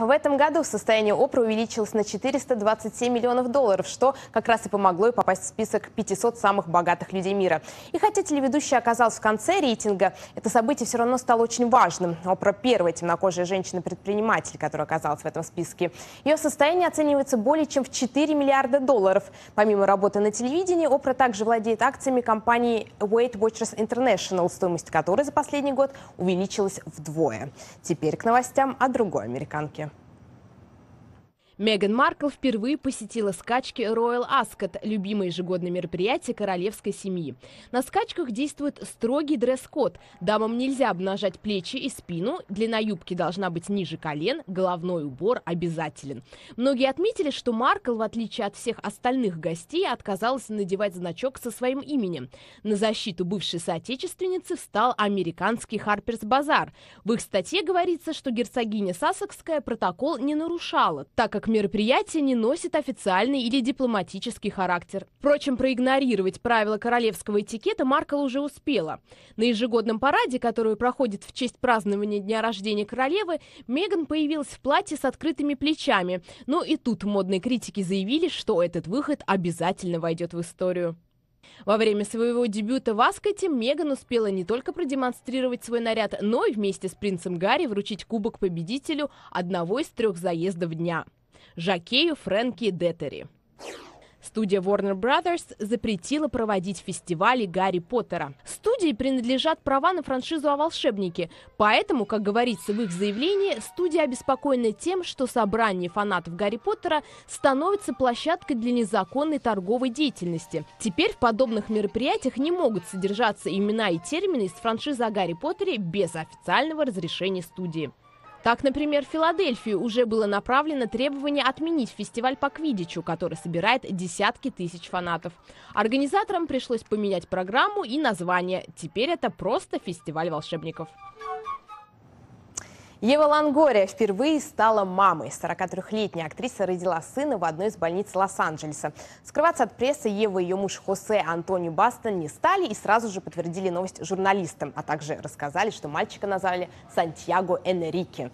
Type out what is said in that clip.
В этом году состояние ОПРА увеличилось на 427 миллионов долларов, что как раз и помогло ей попасть в список 500 самых богатых людей мира. И хотя телеведущий оказался в конце рейтинга, это событие все равно стало очень важным. ОПРА – первая темнокожая женщина-предприниматель, которая оказалась в этом списке. Ее состояние оценивается более чем в 4 миллиарда долларов. Помимо работы на телевидении, ОПРА также владеет акциями компании Weight Watchers International, стоимость которой за последний год увеличилась вдвое. Теперь к новостям о другой американке. Меган Маркл впервые посетила скачки Royal Ascot, любимое ежегодное мероприятие королевской семьи. На скачках действует строгий дресс-код. Дамам нельзя обнажать плечи и спину, длина юбки должна быть ниже колен, головной убор обязателен. Многие отметили, что Маркл, в отличие от всех остальных гостей, отказалась надевать значок со своим именем. На защиту бывшей соотечественницы встал американский Харперс Базар. В их статье говорится, что герцогиня Сасокская протокол не нарушала, так как мероприятие не носит официальный или дипломатический характер. Впрочем, проигнорировать правила королевского этикета Маркл уже успела. На ежегодном параде, который проходит в честь празднования дня рождения королевы, Меган появилась в платье с открытыми плечами. Но ну и тут модные критики заявили, что этот выход обязательно войдет в историю. Во время своего дебюта в Аскоте Меган успела не только продемонстрировать свой наряд, но и вместе с принцем Гарри вручить кубок победителю одного из трех заездов дня. Жакею Фрэнки Деттери. Студия Warner Brothers запретила проводить фестивали Гарри Поттера. Студии принадлежат права на франшизу о волшебнике, поэтому, как говорится в их заявлении, студия обеспокоена тем, что собрание фанатов Гарри Поттера становится площадкой для незаконной торговой деятельности. Теперь в подобных мероприятиях не могут содержаться имена и термины из франшизы о Гарри Поттере без официального разрешения студии. Так, например, в Филадельфию уже было направлено требование отменить фестиваль по квидичу, который собирает десятки тысяч фанатов. Организаторам пришлось поменять программу и название. Теперь это просто фестиваль волшебников. Ева Лангория впервые стала мамой. 43-летняя актриса родила сына в одной из больниц Лос-Анджелеса. Скрываться от прессы Ева и ее муж Хосе Антонио Бастон не стали и сразу же подтвердили новость журналистам, а также рассказали, что мальчика назвали Сантьяго Энрике.